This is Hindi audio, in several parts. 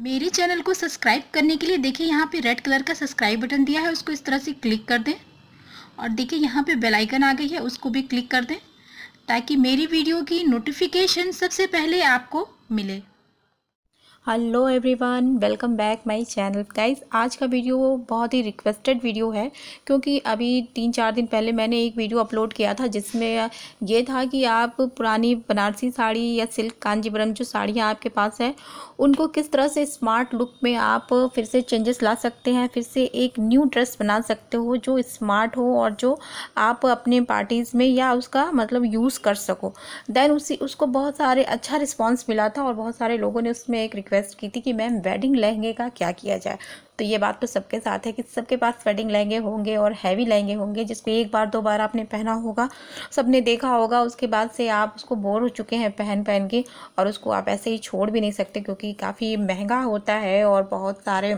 मेरे चैनल को सब्सक्राइब करने के लिए देखिए यहाँ पे रेड कलर का सब्सक्राइब बटन दिया है उसको इस तरह से क्लिक कर दें और देखिए यहाँ पे बेल आइकन आ गई है उसको भी क्लिक कर दें ताकि मेरी वीडियो की नोटिफिकेशन सबसे पहले आपको मिले hello everyone welcome back my channel guys आज का वीडियो बहुत ही रिक्वेस्टेड वीडियो है क्योंकि अभी तीन चार दिन पहले मैंने एक वीडियो अपलोड किया था जिसमें ये था कि आप पुरानी बनारसी साड़ी या सिल्क कांजीवरम जो साड़ियाँ आपके पास है उनको किस तरह से स्मार्ट लुक में आप फिर से चेंजेस ला सकते हैं फिर से एक न्यू ड्रेस बना सकते हो जो स्मार्ट हो और जो आप अपने पार्टीज़ में या उसका मतलब यूज़ कर सको देन उसी उसको बहुत सारे अच्छा रिस्पॉन्स मिला था और बहुत सारे लोगों ने उसमें एक रिक्वेस्ट रिक्वेस्ट की थी कि मैम वेडिंग लहंगे का क्या किया जाए तो ये बात तो सबके साथ है कि सबके पास वेडिंग लहंगे होंगे और हैवी लहंगे होंगे जिसको एक बार दो बार आपने पहना होगा सबने देखा होगा उसके बाद से आप उसको बोर हो चुके हैं पहन पहन के और उसको आप ऐसे ही छोड़ भी नहीं सकते क्योंकि काफ़ी महंगा होता है और बहुत सारे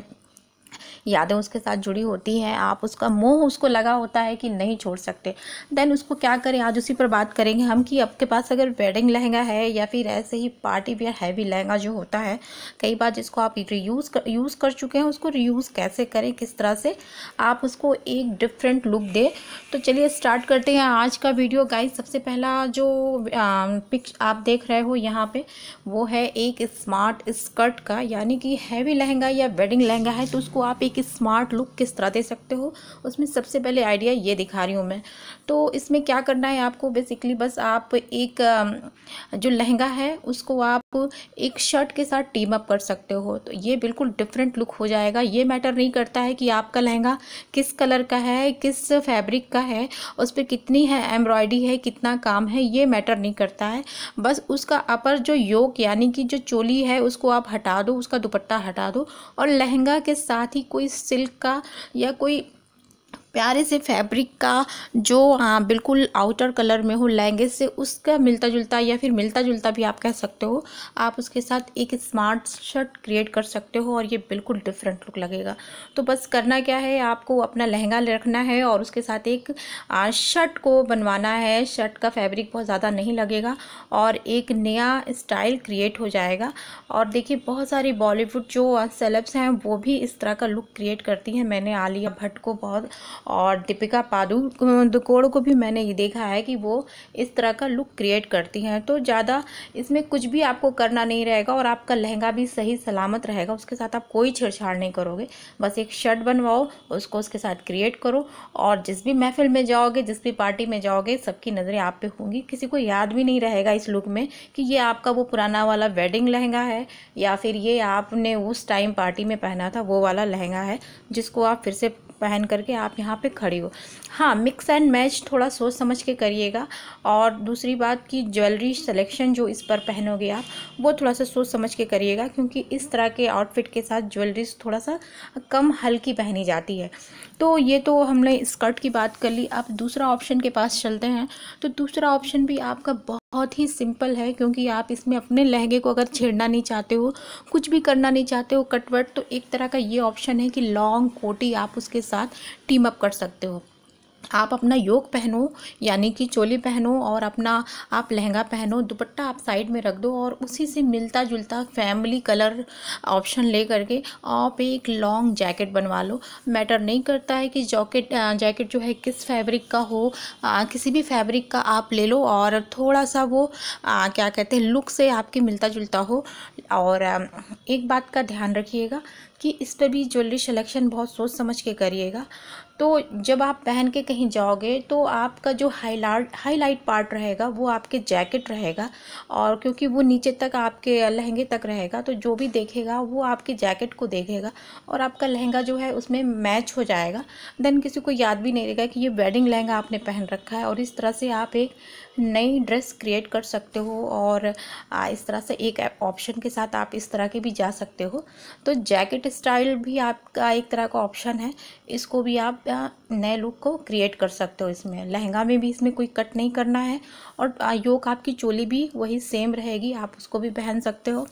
यादें उसके साथ जुड़ी होती हैं आप उसका मोह उसको लगा होता है कि नहीं छोड़ सकते देन उसको क्या करें आज उसी पर बात करेंगे हम कि आपके पास अगर वेडिंग लहंगा है या फिर ऐसे ही पार्टी वेयर हैवी लहंगा जो होता है कई बार जिसको आप रीयूज़ कर यूज़ कर चुके हैं उसको रीयूज़ कैसे करें किस तरह से आप उसको एक डिफरेंट लुक दें तो चलिए स्टार्ट करते हैं आज का वीडियो गाइस सबसे पहला जो पिक्च आप देख रहे हो यहाँ पे वो है एक स्मार्ट स्कर्ट का यानी कि हैवी लहंगा या वेडिंग लहंगा है तो उसको आप एक एक स्मार्ट लुक किस तरह दे सकते हो उसमें सबसे पहले आइडिया ये दिखा रही हूँ मैं तो इसमें क्या करना है आपको बेसिकली बस आप एक जो लहंगा है उसको आप एक शर्ट के साथ टीम अप कर सकते हो तो ये बिल्कुल डिफरेंट लुक हो जाएगा ये मैटर नहीं करता है कि आपका लहंगा किस कलर का है किस फैब्रिक का है उस पर कितनी है एम्ब्रॉयडरी है कितना काम है ये मैटर नहीं करता है बस उसका अपर जो योग यानी कि जो चोली है उसको आप हटा दो उसका दुपट्टा हटा दो और लहंगा के साथ ही कोई सिल्क का या कोई प्यारे से फैब्रिक का जो आ, हाँ, बिल्कुल आउटर कलर में हो लहंगे से उसका मिलता जुलता या फिर मिलता जुलता भी आप कह सकते हो आप उसके साथ एक स्मार्ट शर्ट क्रिएट कर सकते हो और ये बिल्कुल डिफरेंट लुक लगेगा तो बस करना क्या है आपको अपना लहंगा रखना है और उसके साथ एक शर्ट को बनवाना है शर्ट का फैब्रिक बहुत ज़्यादा नहीं लगेगा और एक नया स्टाइल क्रिएट हो जाएगा और देखिए बहुत सारी बॉलीवुड जो सेलब्स हैं वो भी इस तरह का लुक क्रिएट करती हैं मैंने आलिया भट्ट को बहुत और दीपिका पादुकोण को भी मैंने ये देखा है कि वो इस तरह का लुक क्रिएट करती हैं तो ज़्यादा इसमें कुछ भी आपको करना नहीं रहेगा और आपका लहंगा भी सही सलामत रहेगा उसके साथ आप कोई छेड़छाड़ नहीं करोगे बस एक शर्ट बनवाओ उसको उसके साथ क्रिएट करो और जिस भी महफिल में जाओगे जिस भी पार्टी में जाओगे सबकी नज़रें आप पे होंगी किसी को याद भी नहीं रहेगा इस लुक में कि ये आपका वो पुराना वाला वेडिंग लहंगा है या फिर ये आपने उस टाइम पार्टी में पहना था वो वाला लहंगा है जिसको आप फिर से पहन करके आप यहाँ यहाँ पे खड़ी हो हाँ मिक्स एंड मैच थोड़ा सोच समझ के करिएगा और दूसरी बात कि ज्वेलरी सिलेक्शन जो इस पर पहनोगे आप वो थोड़ा सा सोच समझ के करिएगा क्योंकि इस तरह के आउटफिट के साथ ज्वेलरीज थोड़ा सा कम हल्की पहनी जाती है तो ये तो हमने स्कर्ट की बात कर ली आप दूसरा ऑप्शन के पास चलते हैं तो दूसरा ऑप्शन भी आपका बहुत ही सिंपल है क्योंकि आप इसमें अपने लहंगे को अगर छेड़ना नहीं चाहते हो कुछ भी करना नहीं चाहते हो कटवट तो एक तरह का ये ऑप्शन है कि लॉन्ग कोटी आप उसके साथ टीम अप कर सकते हो आप अपना योग पहनो यानी कि चोली पहनो और अपना आप लहंगा पहनो दुपट्टा आप साइड में रख दो और उसी से मिलता जुलता फैमिली कलर ऑप्शन ले करके आप एक लॉन्ग जैकेट बनवा लो मैटर नहीं करता है कि जॉकेट जैकेट जो है किस फैब्रिक का हो आ, किसी भी फैब्रिक का आप ले लो और थोड़ा सा वो आ, क्या कहते हैं लुक से आपके मिलता जुलता हो और एक बात का ध्यान रखिएगा कि इस पर भी ज्वेलरी सेलेक्शन बहुत सोच समझ के करिएगा तो जब आप पहन के कहीं जाओगे तो आपका जो हाईलाइट हाईलाइट पार्ट रहेगा वो आपके जैकेट रहेगा और क्योंकि वो नीचे तक आपके लहंगे तक रहेगा तो जो भी देखेगा वो आपकी जैकेट को देखेगा और आपका लहंगा जो है उसमें मैच हो जाएगा देन किसी को याद भी नहीं रहेगा कि ये वेडिंग लहंगा आपने पहन रखा है और इस तरह से आप एक नई ड्रेस क्रिएट कर सकते हो और इस तरह से एक ऑप्शन के साथ आप इस तरह के भी जा सकते हो तो जैकेट स्टाइल भी आपका एक तरह का ऑप्शन है इसको भी आप नए लुक को क्रिएट कर सकते हो इसमें लहंगा में भी इसमें कोई कट नहीं करना है और योग आपकी चोली भी वही सेम रहेगी आप उसको भी पहन सकते हो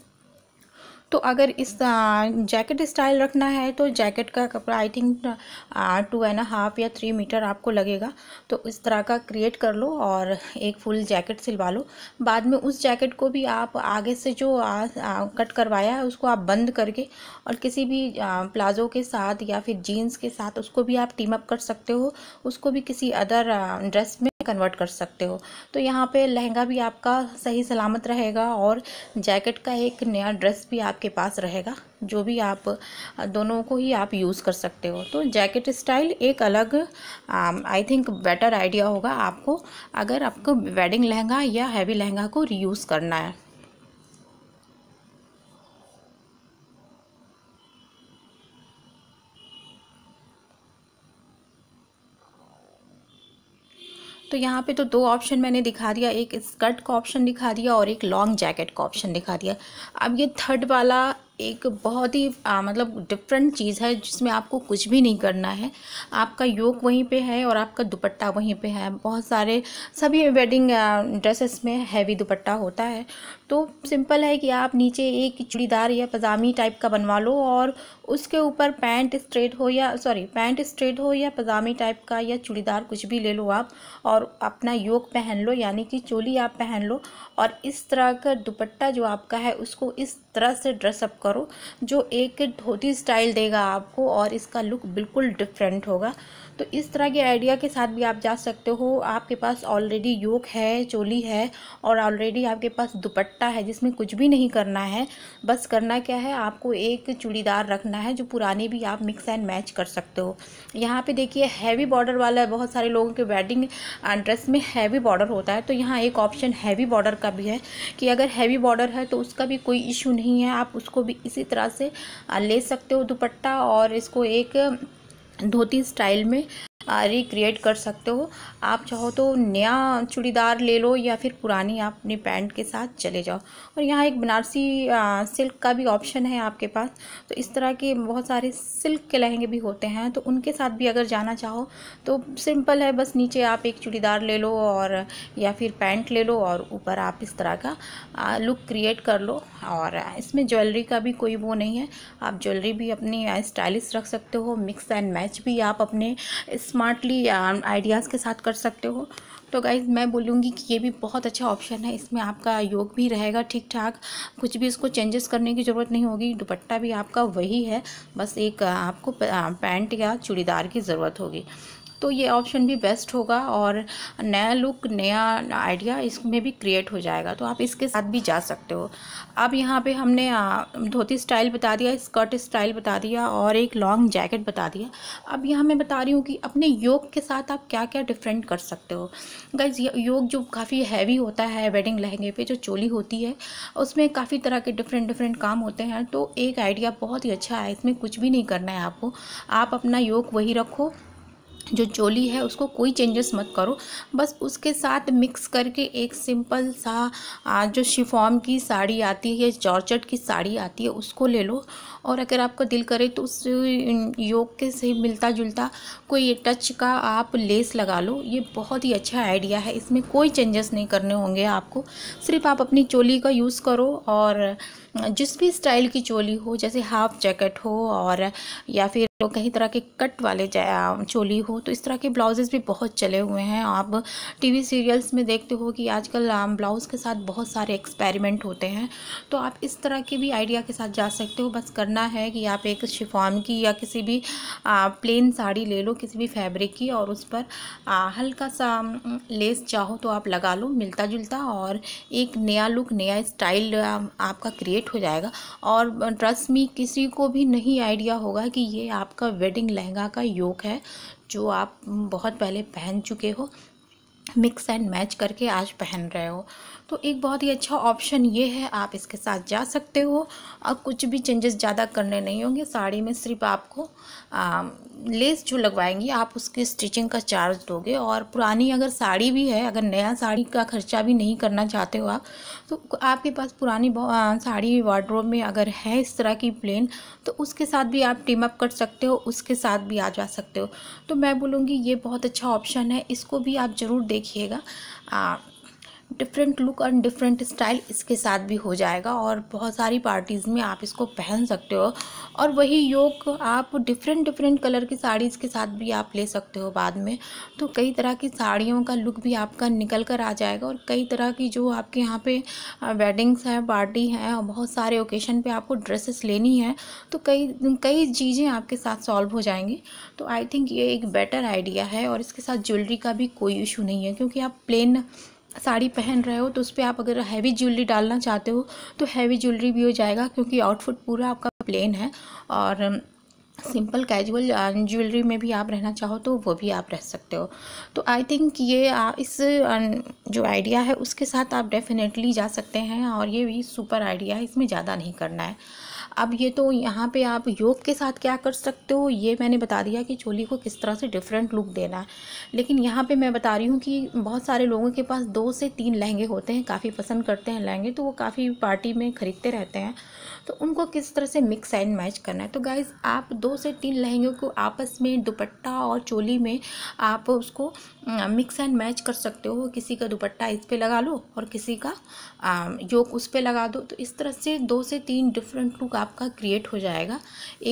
तो अगर इस जैकेट स्टाइल रखना है तो जैकेट का कपड़ा I think two and half या थ्री मीटर आपको लगेगा तो इस तरह का क्रिएट कर लो और एक फुल जैकेट सिलवा लो बाद में उस जैकेट को भी आप आगे से जो आ, आ, कट करवाया है उसको आप बंद करके और किसी भी प्लाज़ो के साथ या फिर जीन्स के साथ उसको भी आप टीम अप कर सकते हो उसको भी किसी अदर ड्रेस में कन्वर्ट कर सकते हो तो यहाँ पे लहंगा भी आपका सही सलामत रहेगा और जैकेट का एक नया ड्रेस भी आप आपके पास रहेगा जो भी आप दोनों को ही आप यूज़ कर सकते हो तो जैकेट स्टाइल एक अलग आई थिंक बेटर आइडिया होगा आपको अगर आपको वेडिंग लहंगा या हैवी लहंगा को रीयूज़ करना है तो यहाँ पे तो दो ऑप्शन मैंने दिखा दिया एक स्कर्ट का ऑप्शन दिखा दिया और एक लॉन्ग जैकेट का ऑप्शन दिखा दिया अब ये थर्ड वाला एक बहुत ही आ, मतलब डिफरेंट चीज़ है जिसमें आपको कुछ भी नहीं करना है आपका योग वहीं पे है और आपका दुपट्टा वहीं पे है बहुत सारे सभी वेडिंग ड्रेसेस में हैवी दुपट्टा होता है तो सिंपल है कि आप नीचे एक चूड़ीदार या पजामी टाइप का बनवा लो और उसके ऊपर पैंट स्ट्रेट हो या सॉरी पैंट स्ट्रेट हो या पजामी टाइप का या चूड़ीदार कुछ भी ले लो आप और अपना योग पहन लो यानी कि चोली आप पहन लो और इस तरह का दुपट्टा जो आपका है उसको इस तरह से ड्रेसअप करो जो एक धोती स्टाइल देगा आपको और इसका लुक बिल्कुल डिफरेंट होगा तो इस तरह के आइडिया के साथ भी आप जा सकते हो आपके पास ऑलरेडी योग है चोली है और ऑलरेडी आपके पास दुपट्टा है जिसमें कुछ भी नहीं करना है बस करना क्या है आपको एक चूड़ीदार रखना है जो पुराने भी आप मिक्स एंड मैच कर सकते हो यहाँ पे देखिए हैवी बॉर्डर वाला है बहुत सारे लोगों के वेडिंग ड्रेस में हैवी बॉर्डर होता है तो यहाँ एक ऑप्शन हैवी बॉर्डर का भी है कि अगर हैवी बॉर्डर है तो उसका भी कोई इशू नहीं है आप उसको भी इसी तरह से ले सकते हो दुपट्टा और इसको एक धोती स्टाइल में रिक्रिएट कर सकते हो आप चाहो तो नया चूड़ीदार ले लो या फिर पुरानी आप अपनी पैंट के साथ चले जाओ और यहाँ एक बनारसी सिल्क का भी ऑप्शन है आपके पास तो इस तरह के बहुत सारे सिल्क के लहंगे भी होते हैं तो उनके साथ भी अगर जाना चाहो तो सिंपल है बस नीचे आप एक चूड़ीदार ले लो और या फिर पैंट ले लो और ऊपर आप इस तरह का लुक क्रिएट कर लो और इसमें ज्वेलरी का भी कोई वो नहीं है आप ज्वेलरी भी अपनी स्टाइलिश रख सकते हो मिक्स एंड मैच भी आप अपने इस स्मार्टली आइडियाज़ के साथ कर सकते हो तो गाइज मैं बोलूँगी कि ये भी बहुत अच्छा ऑप्शन है इसमें आपका योग भी रहेगा ठीक ठाक कुछ भी इसको चेंजेस करने की ज़रूरत नहीं होगी दुपट्टा भी आपका वही है बस एक आपको पैंट या चूड़ीदार की ज़रूरत होगी तो ये ऑप्शन भी बेस्ट होगा और नया लुक नया आइडिया इसमें भी क्रिएट हो जाएगा तो आप इसके साथ भी जा सकते हो अब यहाँ पे हमने धोती स्टाइल बता दिया स्कर्ट स्टाइल बता दिया और एक लॉन्ग जैकेट बता दिया अब यहाँ मैं बता रही हूँ कि अपने योग के साथ आप क्या क्या डिफरेंट कर सकते हो गाइज योग जो काफ़ी हैवी होता है वेडिंग लहंगे पे जो चोली होती है उसमें काफ़ी तरह के डिफरेंट डिफरेंट काम होते हैं तो एक आइडिया बहुत ही अच्छा है इसमें कुछ भी नहीं करना है आपको आप अपना योग वही रखो जो चोली है उसको कोई चेंजेस मत करो बस उसके साथ मिक्स करके एक सिंपल सा जो शिफॉम की साड़ी आती है जॉर्जट की साड़ी आती है उसको ले लो और अगर आपका दिल करे तो उस योग के से मिलता जुलता कोई टच का आप लेस लगा लो ये बहुत ही अच्छा आइडिया है इसमें कोई चेंजेस नहीं करने होंगे आपको सिर्फ आप अपनी चोली का यूज़ करो और जिस भी स्टाइल की चोली हो जैसे हाफ जैकेट हो और या फिर तो कहीं तरह के कट वाले चोली हो तो इस तरह के ब्लाउजेज़ भी बहुत चले हुए हैं आप टीवी सीरियल्स में देखते हो कि आजकल ब्लाउज़ के साथ बहुत सारे एक्सपेरिमेंट होते हैं तो आप इस तरह के भी आइडिया के साथ जा सकते हो बस करना है कि आप एक शिफॉन की या किसी भी आ, प्लेन साड़ी ले लो किसी भी फैब्रिक की और उस पर आ, हल्का सा लेस चाहो तो आप लगा लो मिलता जुलता और एक नया लुक नया स्टाइल आपका क्रिएट हो जाएगा और ट्रस्ट मी किसी को भी नहीं आइडिया होगा कि ये आप आपका वेडिंग लहंगा का योग है जो आप बहुत पहले पहन चुके हो मिक्स एंड मैच करके आज पहन रहे हो तो एक बहुत ही अच्छा ऑप्शन ये है आप इसके साथ जा सकते हो और कुछ भी चेंजेस ज़्यादा करने नहीं होंगे साड़ी में सिर्फ आपको आ, लेस जो लगवाएंगी आप उसकी स्टिचिंग का चार्ज दोगे और पुरानी अगर साड़ी भी है अगर नया साड़ी का खर्चा भी नहीं करना चाहते हो आप तो आपके पास पुरानी साड़ी वार्ड्रोब में अगर है इस तरह की प्लेन तो उसके साथ भी आप टीम अप कर सकते हो उसके साथ भी आ जा सकते हो तो मैं बोलूँगी ये बहुत अच्छा ऑप्शन है इसको भी आप ज़रूर दे देखिएगा different look and different style इसके साथ भी हो जाएगा और बहुत सारी पार्टीज़ में आप इसको पहन सकते हो और वही योग आप डिफरेंट डिफरेंट कलर की साड़ीज़ के साथ भी आप ले सकते हो बाद में तो कई तरह की साड़ियों का लुक भी आपका निकल कर आ जाएगा और कई तरह की जो आपके यहाँ पे वेडिंग्स हैं पार्टी हैं और बहुत सारे ओकेशन पे आपको ड्रेसेस लेनी है तो कई कई चीज़ें आपके साथ सॉल्व हो जाएंगी तो आई थिंक ये एक बेटर आइडिया है और इसके साथ ज्वेलरी का भी कोई इशू नहीं है क्योंकि आप प्लेन साड़ी पहन रहे हो तो उस पर आप अगर हैवी ज्वेलरी डालना चाहते हो तो हैवी ज्वेलरी भी हो जाएगा क्योंकि आउटफिट पूरा आपका प्लेन है और सिंपल कैजुअल ज्वेलरी में भी आप रहना चाहो तो वो भी आप रह सकते हो तो आई थिंक ये आ, uh, इस uh, जो आइडिया है उसके साथ आप डेफिनेटली जा सकते हैं और ये भी सुपर आइडिया है इसमें ज़्यादा नहीं करना है अब ये तो यहाँ पे आप योग के साथ क्या कर सकते हो ये मैंने बता दिया कि चोली को किस तरह से डिफरेंट लुक देना है लेकिन यहाँ पे मैं बता रही हूँ कि बहुत सारे लोगों के पास दो से तीन लहंगे होते हैं काफ़ी पसंद करते हैं लहंगे तो वो काफ़ी पार्टी में ख़रीदते रहते हैं तो उनको किस तरह से मिक्स एंड मैच करना है तो गाइज़ आप दो से तीन लहंगों को आपस में दुपट्टा और चोली में आप उसको मिक्स एंड मैच कर सकते हो किसी का दुपट्टा इस पर लगा लो और किसी का योग उस पर लगा दो तो इस तरह से दो से तीन डिफरेंट लुक आपका क्रिएट हो जाएगा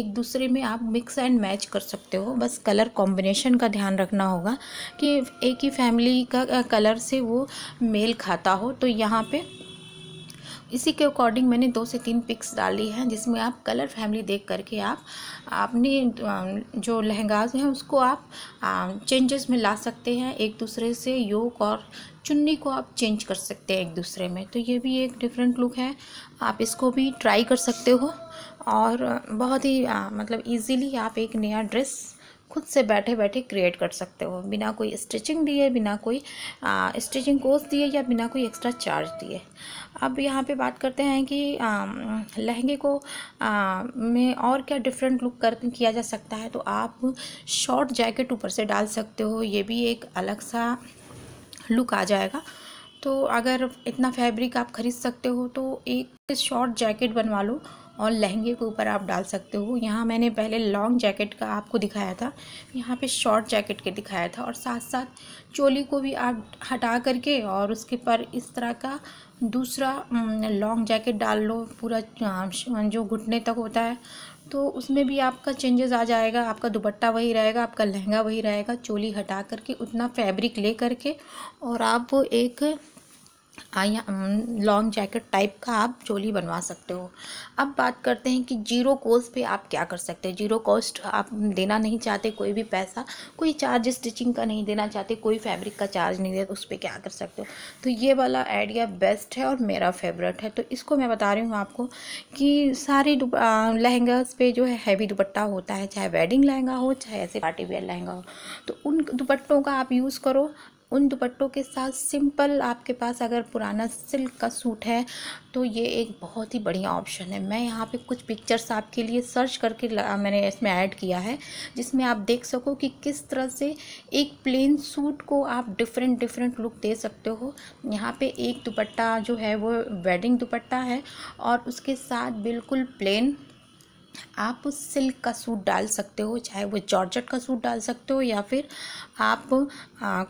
एक दूसरे में आप मिक्स एंड मैच कर सकते हो बस कलर कॉम्बिनेशन का ध्यान रखना होगा कि एक ही फैमिली का कलर से वो मेल खाता हो तो यहाँ पे इसी के अकॉर्डिंग मैंने दो से तीन पिक्स डाली हैं जिसमें आप कलर फैमिली देख करके आप अपने जो लहंगाज हैं उसको आप चेंजेस में ला सकते हैं एक दूसरे से योग और चुन्नी को आप चेंज कर सकते हैं एक दूसरे में तो ये भी एक डिफरेंट लुक है आप इसको भी ट्राई कर सकते हो और बहुत ही आ, मतलब इजीली आप एक नया ड्रेस खुद से बैठे बैठे क्रिएट कर सकते हो बिना कोई स्टिचिंग दिए बिना कोई स्टिचिंग कोर्स दिए या बिना कोई एक्स्ट्रा चार्ज दिए अब यहाँ पे बात करते हैं कि लहंगे को आ, में और क्या डिफरेंट लुक कर किया जा सकता है तो आप शॉर्ट जैकेट ऊपर से डाल सकते हो ये भी एक अलग सा लुक आ जाएगा तो अगर इतना फैब्रिक आप ख़रीद सकते हो तो एक शॉर्ट जैकेट बनवा लो और लहंगे के ऊपर आप डाल सकते हो यहाँ मैंने पहले लॉन्ग जैकेट का आपको दिखाया था यहाँ पे शॉर्ट जैकेट के दिखाया था और साथ साथ चोली को भी आप हटा करके और उसके पर इस तरह का दूसरा लॉन्ग जैकेट डाल लो पूरा जो घुटने तक होता है तो उसमें भी आपका चेंजेस आ जाएगा आपका दुपट्टा वही रहेगा आपका लहंगा वही रहेगा चोली हटा करके उतना फैब्रिक ले करके और आप एक लॉन्ग जैकेट टाइप का आप चोली बनवा सकते हो अब बात करते हैं कि जीरो कोस्ट पे आप क्या कर सकते हैं जीरो कॉस्ट आप देना नहीं चाहते कोई भी पैसा कोई चार्ज स्टिचिंग का नहीं देना चाहते कोई फैब्रिक का चार्ज नहीं देते उस पर क्या कर सकते हो तो ये वाला आइडिया बेस्ट है और मेरा फेवरेट है तो इसको मैं बता रही हूँ आपको कि सारे लहंगास पे जो है हैवी दुपट्टा होता है चाहे वेडिंग लहंगा हो चाहे ऐसे पार्टी वेयर लहंगा हो तो उन दुपट्टों का आप यूज़ करो उन दुपट्टों के साथ सिंपल आपके पास अगर पुराना सिल्क का सूट है तो ये एक बहुत ही बढ़िया ऑप्शन है मैं यहाँ पे कुछ पिक्चर्स आपके लिए सर्च करके मैंने इसमें ऐड किया है जिसमें आप देख सको कि किस तरह से एक प्लेन सूट को आप डिफरेंट डिफरेंट लुक दे सकते हो यहाँ पे एक दुपट्टा जो है वो वेडिंग दुपट्टा है और उसके साथ बिल्कुल प्लेन आप सिल्क का सूट डाल सकते हो चाहे वो जॉर्जट का सूट डाल सकते हो या फिर आप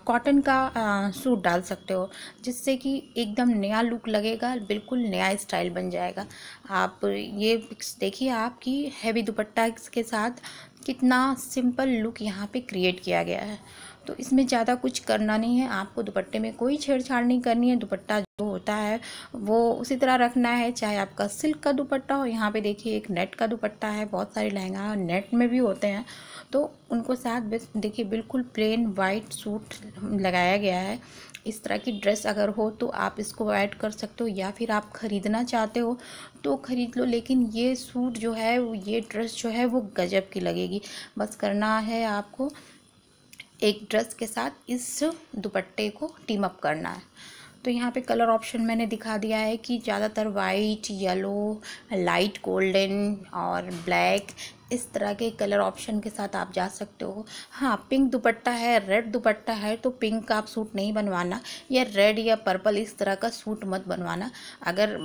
कॉटन का आ, सूट डाल सकते हो जिससे कि एकदम नया लुक लगेगा बिल्कुल नया स्टाइल बन जाएगा आप ये पिक्स देखिए आपकी हैवी दुपट्टा के साथ कितना सिंपल लुक यहाँ पे क्रिएट किया गया है तो इसमें ज़्यादा कुछ करना नहीं है आपको दुपट्टे में कोई छेड़छाड़ नहीं करनी है दुपट्टा जो होता है वो उसी तरह रखना है चाहे आपका सिल्क का दुपट्टा हो यहाँ पे देखिए एक नेट का दुपट्टा है बहुत सारे लहंगा नेट में भी होते हैं तो उनको साथ देखिए बिल्कुल प्लेन वाइट सूट लगाया गया है इस तरह की ड्रेस अगर हो तो आप इसको ऐड कर सकते हो या फिर आप ख़रीदना चाहते हो तो ख़रीद लो लेकिन ये सूट जो है ये ड्रेस जो है वो गजब की लगेगी बस करना है आपको एक ड्रेस के साथ इस दुपट्टे को टीम अप करना है तो यहाँ पे कलर ऑप्शन मैंने दिखा दिया है कि ज़्यादातर वाइट येलो लाइट गोल्डन और ब्लैक इस तरह के कलर ऑप्शन के साथ आप जा सकते हो हाँ पिंक दुपट्टा है रेड दुपट्टा है तो पिंक का आप सूट नहीं बनवाना या रेड या पर्पल इस तरह का सूट मत बनवाना अगर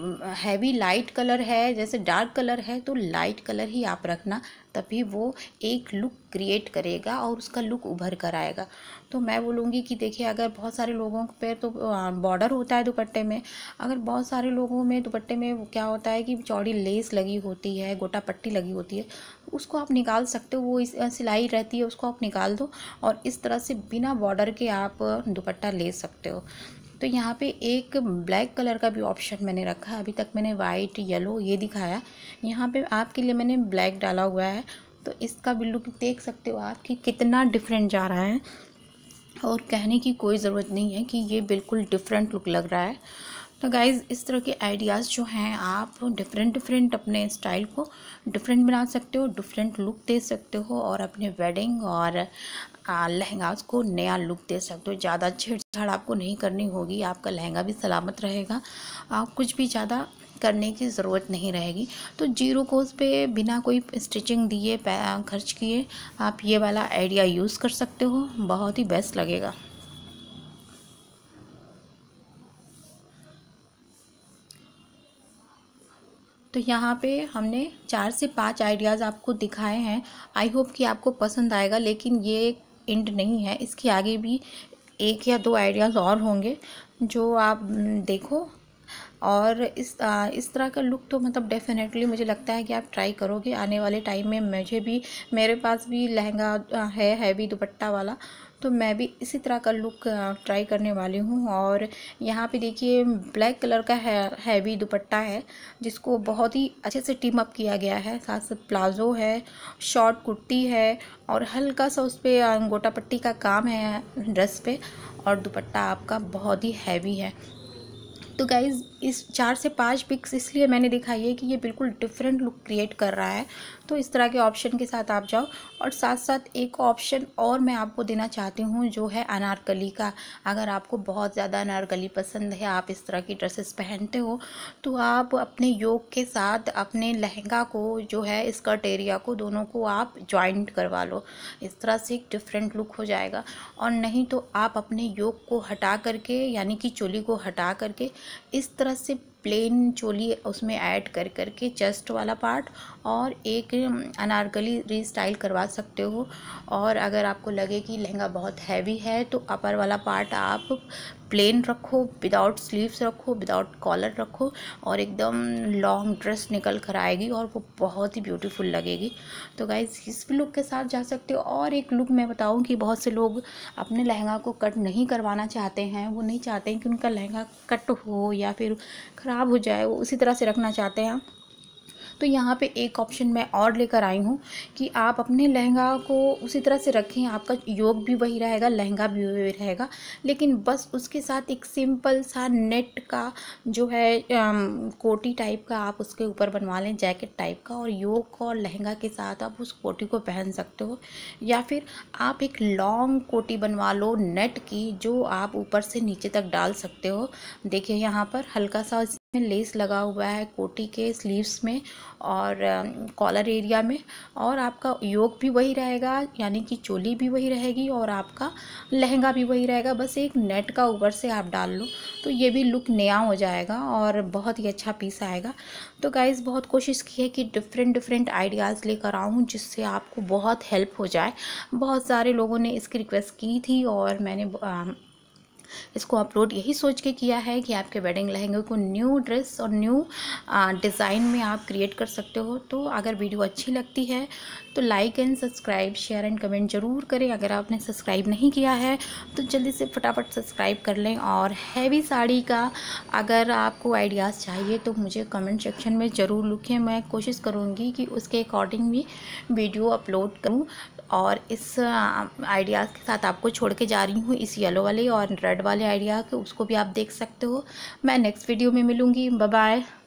हैवी लाइट कलर है जैसे डार्क कलर है तो लाइट कलर ही आप रखना तभी वो एक लुक क्रिएट करेगा और उसका लुक उभर कर आएगा तो मैं बोलूँगी कि देखिए अगर बहुत सारे लोगों पैर तो बॉर्डर होता है दुपट्टे में अगर बहुत सारे लोगों में दुपट्टे में क्या होता है कि चौड़ी लेस लगी होती है गोटा पट्टी लगी होती है उसको आप निकाल सकते हो वो इस सिलाई रहती है उसको आप निकाल दो और इस तरह से बिना बॉर्डर के आप दुपट्टा ले सकते हो तो यहाँ पे एक ब्लैक कलर का भी ऑप्शन मैंने रखा है अभी तक मैंने वाइट येलो ये दिखाया यहाँ पे आपके लिए मैंने ब्लैक डाला हुआ है तो इसका भी लुक देख सकते हो आप कि कितना डिफरेंट जा रहा है और कहने की कोई ज़रूरत नहीं है कि ये बिल्कुल डिफरेंट लुक लग रहा है तो गाइज़ इस तरह के आइडियाज़ जो हैं आप डिफरेंट डिफरेंट अपने स्टाइल को डिफरेंट बना सकते हो डिफरेंट लुक दे सकते हो और अपने वेडिंग और लहंगाज को नया लुक दे सकते हो ज़्यादा छेड़छाड़ आपको नहीं करनी होगी आपका लहंगा भी सलामत रहेगा आप कुछ भी ज़्यादा करने की ज़रूरत नहीं रहेगी तो जीरो कोस पे बिना कोई स्टिचिंग दिए खर्च किए आप ये वाला आइडिया यूज़ कर सकते हो बहुत ही बेस्ट लगेगा तो यहाँ पे हमने चार से पाँच आइडियाज़ आपको दिखाए हैं आई होप कि आपको पसंद आएगा लेकिन ये एंड नहीं है इसके आगे भी एक या दो आइडियाज़ और होंगे जो आप देखो और इस आ, इस तरह का लुक तो मतलब डेफिनेटली मुझे लगता है कि आप ट्राई करोगे आने वाले टाइम में मुझे भी मेरे पास भी लहंगा है हैवी दुपट्टा वाला तो मैं भी इसी तरह का लुक ट्राई करने वाली हूँ और यहाँ पे देखिए ब्लैक कलर का है हैवी दुपट्टा है जिसको बहुत ही अच्छे से टीम अप किया गया है साथ साथ प्लाजो है शॉर्ट कुर्ती है और हल्का सा उस पर गोटा पट्टी का काम है ड्रेस पे और दुपट्टा आपका बहुत ही हैवी है तो गाइज़ इस चार से पाँच पिक्स इसलिए मैंने दिखाई है कि ये बिल्कुल डिफरेंट लुक क्रिएट कर रहा है तो इस तरह के ऑप्शन के साथ आप जाओ और साथ साथ एक ऑप्शन और मैं आपको देना चाहती हूँ जो है अनारकली का अगर आपको बहुत ज़्यादा अनारकली पसंद है आप इस तरह की ड्रेसेस पहनते हो तो आप अपने योग के साथ अपने लहंगा को जो है स्कर्ट एरिया को दोनों को आप जॉइंट करवा लो इस तरह से एक डिफरेंट लुक हो जाएगा और नहीं तो आप अपने योग को हटा करके यानी कि चोली को हटा करके इस तरह से प्लेन चोली उसमें ऐड कर करके चेस्ट वाला पार्ट और एक अनारकली रीस्टाइल करवा सकते हो और अगर आपको लगे कि लहंगा बहुत हैवी है तो अपर वाला पार्ट आप प्लेन रखो विदाउट स्लीव्स रखो विदाउट कॉलर रखो और एकदम लॉन्ग ड्रेस निकल कर आएगी और वो बहुत ही ब्यूटीफुल लगेगी तो गाइज इस भी लुक के साथ जा सकते हो और एक लुक मैं बताऊँ कि बहुत से लोग अपने लहंगा को कट नहीं करवाना चाहते हैं वो नहीं चाहते हैं कि उनका लहंगा कट हो या फिर ख़राब हो जाए वो उसी तरह से रखना चाहते हैं तो यहाँ पे एक ऑप्शन मैं और लेकर आई हूँ कि आप अपने लहंगा को उसी तरह से रखें आपका योग भी वही रहेगा लहंगा भी वही रहेगा लेकिन बस उसके साथ एक सिंपल सा नेट का जो है कोटी टाइप का आप उसके ऊपर बनवा लें जैकेट टाइप का और योग और लहंगा के साथ आप उस कोटी को पहन सकते हो या फिर आप एक लॉन्ग कोटी बनवा लो नेट की जो आप ऊपर से नीचे तक डाल सकते हो देखिए यहाँ पर हल्का सा लेस लगा हुआ है कोटी के स्लीव्स में और कॉलर एरिया में और आपका योग भी वही रहेगा यानी कि चोली भी वही रहेगी और आपका लहंगा भी वही रहेगा बस एक नेट का ऊपर से आप डाल लो तो ये भी लुक नया हो जाएगा और बहुत ही अच्छा पीस आएगा तो गाइज़ बहुत कोशिश की है कि डिफरेंट डिफरेंट आइडियाज़ लेकर आऊँ जिससे आपको बहुत हेल्प हो जाए बहुत सारे लोगों ने इसकी रिक्वेस्ट की थी और मैंने इसको अपलोड यही सोच के किया है कि आपके वेडिंग लहंगे को न्यू ड्रेस और न्यू डिज़ाइन में आप क्रिएट कर सकते हो तो अगर वीडियो अच्छी लगती है तो like and subscribe share and comment ज़रूर करें अगर आपने सब्सक्राइब नहीं किया है तो जल्दी से फटाफट सब्सक्राइब कर लें और हैवी साड़ी का अगर आपको आइडियाज़ चाहिए तो मुझे कमेंट सेक्शन में ज़रूर लिखें मैं कोशिश करूँगी कि उसके अकॉर्डिंग भी वीडियो अपलोड करूँ और इस आइडियाज़ के साथ आपको छोड़ के जा रही हूँ इस येलो वाले और रेड वाले आइडिया के उसको भी आप देख सकते हो मैं नेक्स्ट वीडियो में मिलूँगी बाय